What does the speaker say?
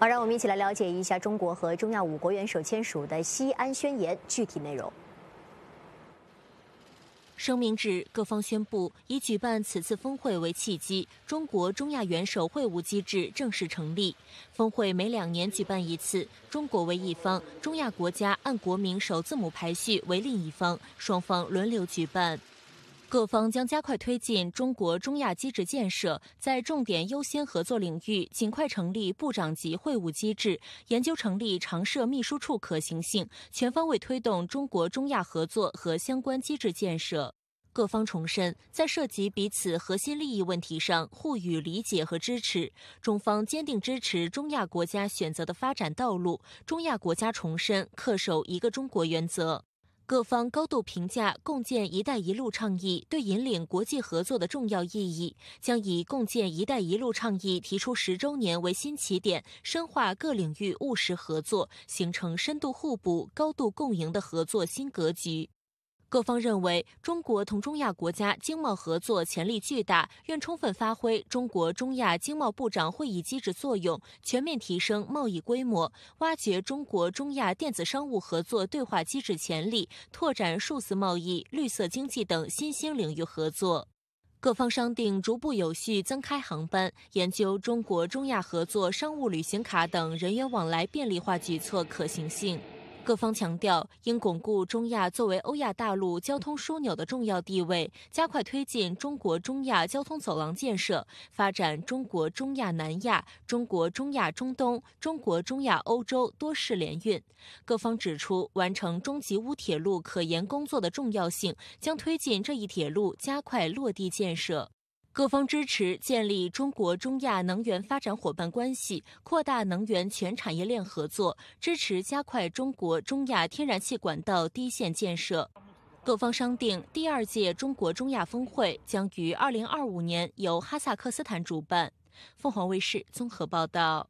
好，让我们一起来了解一下中国和中亚五国元首签署的《西安宣言》具体内容。声明指各方宣布以举办此次峰会为契机，中国中亚元首会晤机制正式成立。峰会每两年举办一次，中国为一方，中亚国家按国名首字母排序为另一方，双方轮流举办。各方将加快推进中国中亚机制建设，在重点优先合作领域尽快成立部长级会晤机制，研究成立常设秘书处可行性，全方位推动中国中亚合作和相关机制建设。各方重申，在涉及彼此核心利益问题上互予理解和支持。中方坚定支持中亚国家选择的发展道路。中亚国家重申恪守一个中国原则。各方高度评价共建“一带一路”倡议对引领国际合作的重要意义，将以共建“一带一路”倡议提出十周年为新起点，深化各领域务实合作，形成深度互补、高度共赢的合作新格局。各方认为，中国同中亚国家经贸合作潜力巨大，愿充分发挥中国中亚经贸部长会议机制作用，全面提升贸易规模，挖掘中国中亚电子商务合作对话机制潜力，拓展数字贸易、绿色经济等新兴领域合作。各方商定，逐步有序增开航班，研究中国中亚合作商务旅行卡等人员往来便利化举措可行性。各方强调，应巩固中亚作为欧亚大陆交通枢纽的重要地位，加快推进中国中亚交通走廊建设，发展中国中亚、南亚、中国中亚、中东、中国中亚、欧洲多式联运。各方指出，完成中吉乌铁路可研工作的重要性，将推进这一铁路加快落地建设。各方支持建立中国中亚能源发展伙伴关系，扩大能源全产业链合作，支持加快中国中亚天然气管道低线建设。各方商定，第二届中国中亚峰会将于二零二五年由哈萨克斯坦主办。凤凰卫视综合报道。